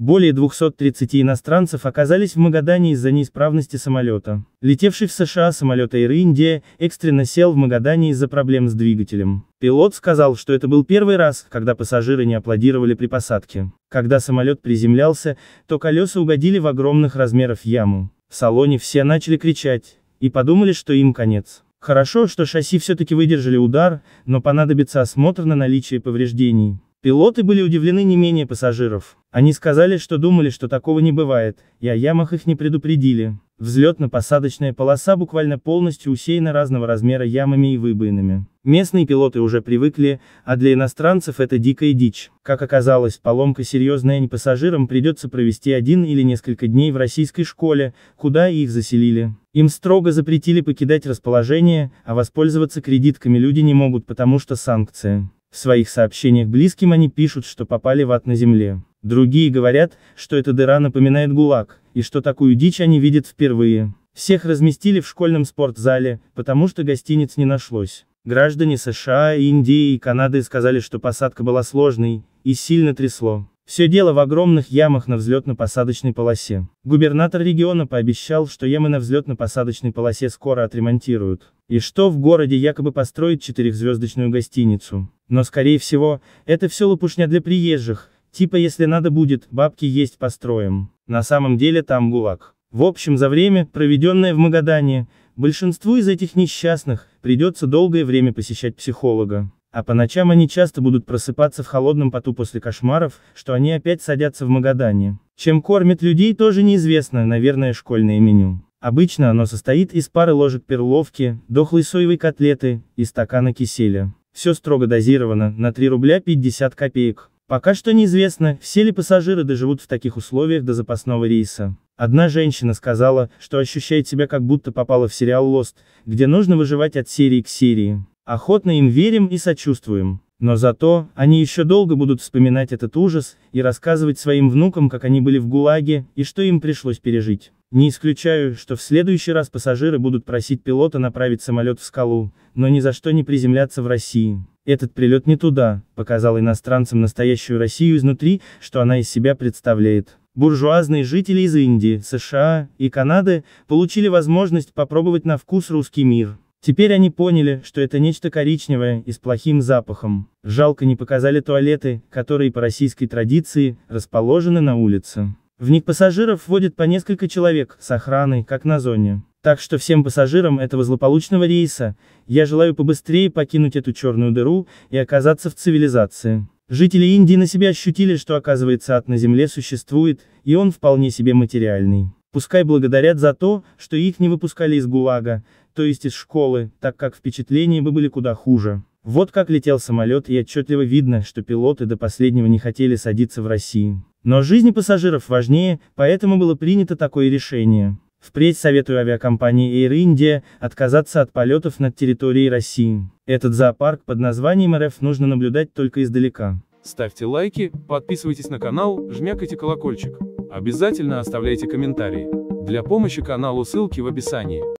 Более 230 иностранцев оказались в Магадане из-за неисправности самолета. Летевший в США самолет Air India экстренно сел в Магадане из-за проблем с двигателем. Пилот сказал, что это был первый раз, когда пассажиры не аплодировали при посадке. Когда самолет приземлялся, то колеса угодили в огромных размеров яму. В салоне все начали кричать, и подумали, что им конец. Хорошо, что шасси все-таки выдержали удар, но понадобится осмотр на наличие повреждений. Пилоты были удивлены не менее пассажиров. Они сказали, что думали, что такого не бывает, и о ямах их не предупредили. Взлетно-посадочная полоса буквально полностью усеяна разного размера ямами и выбоинами. Местные пилоты уже привыкли, а для иностранцев это дикая дичь. Как оказалось, поломка серьезная не пассажирам придется провести один или несколько дней в российской школе, куда их заселили. Им строго запретили покидать расположение, а воспользоваться кредитками люди не могут потому что санкции. В своих сообщениях близким они пишут, что попали в ад на земле. Другие говорят, что эта дыра напоминает ГУЛАГ, и что такую дичь они видят впервые. Всех разместили в школьном спортзале, потому что гостиниц не нашлось. Граждане США, Индии и Канады сказали, что посадка была сложной, и сильно трясло. Все дело в огромных ямах на взлетно-посадочной полосе. Губернатор региона пообещал, что ямы на взлетно-посадочной полосе скоро отремонтируют, и что в городе якобы построят четырехзвездочную гостиницу. Но скорее всего, это все лопушня для приезжих, типа если надо будет, бабки есть построим. На самом деле там гулаг. В общем, за время, проведенное в Магадане, большинству из этих несчастных, придется долгое время посещать психолога. А по ночам они часто будут просыпаться в холодном поту после кошмаров, что они опять садятся в Магадане. Чем кормят людей тоже неизвестно, наверное школьное меню. Обычно оно состоит из пары ложек перловки, дохлой соевой котлеты и стакана киселя. Все строго дозировано, на 3 рубля 50 копеек. Пока что неизвестно, все ли пассажиры доживут в таких условиях до запасного рейса. Одна женщина сказала, что ощущает себя как будто попала в сериал Lost, где нужно выживать от серии к серии. Охотно им верим и сочувствуем. Но зато, они еще долго будут вспоминать этот ужас, и рассказывать своим внукам, как они были в ГУЛАГе, и что им пришлось пережить. Не исключаю, что в следующий раз пассажиры будут просить пилота направить самолет в скалу, но ни за что не приземляться в России. Этот прилет не туда, показал иностранцам настоящую Россию изнутри, что она из себя представляет. Буржуазные жители из Индии, США и Канады получили возможность попробовать на вкус русский мир. Теперь они поняли, что это нечто коричневое и с плохим запахом. Жалко не показали туалеты, которые по российской традиции расположены на улице. В них пассажиров вводят по несколько человек с охраной, как на зоне. Так что всем пассажирам этого злополучного рейса, я желаю побыстрее покинуть эту черную дыру и оказаться в цивилизации. Жители Индии на себя ощутили, что оказывается ад на Земле существует, и он вполне себе материальный. Пускай благодарят за то, что их не выпускали из ГУЛАГа, то есть из школы, так как впечатления бы были куда хуже. Вот как летел самолет и отчетливо видно, что пилоты до последнего не хотели садиться в России. Но жизни пассажиров важнее, поэтому было принято такое решение. Впредь советую авиакомпании Air India отказаться от полетов над территорией России. Этот зоопарк под названием РФ нужно наблюдать только издалека. Ставьте лайки, подписывайтесь на канал, жмякайте колокольчик. Обязательно оставляйте комментарии. Для помощи каналу ссылки в описании.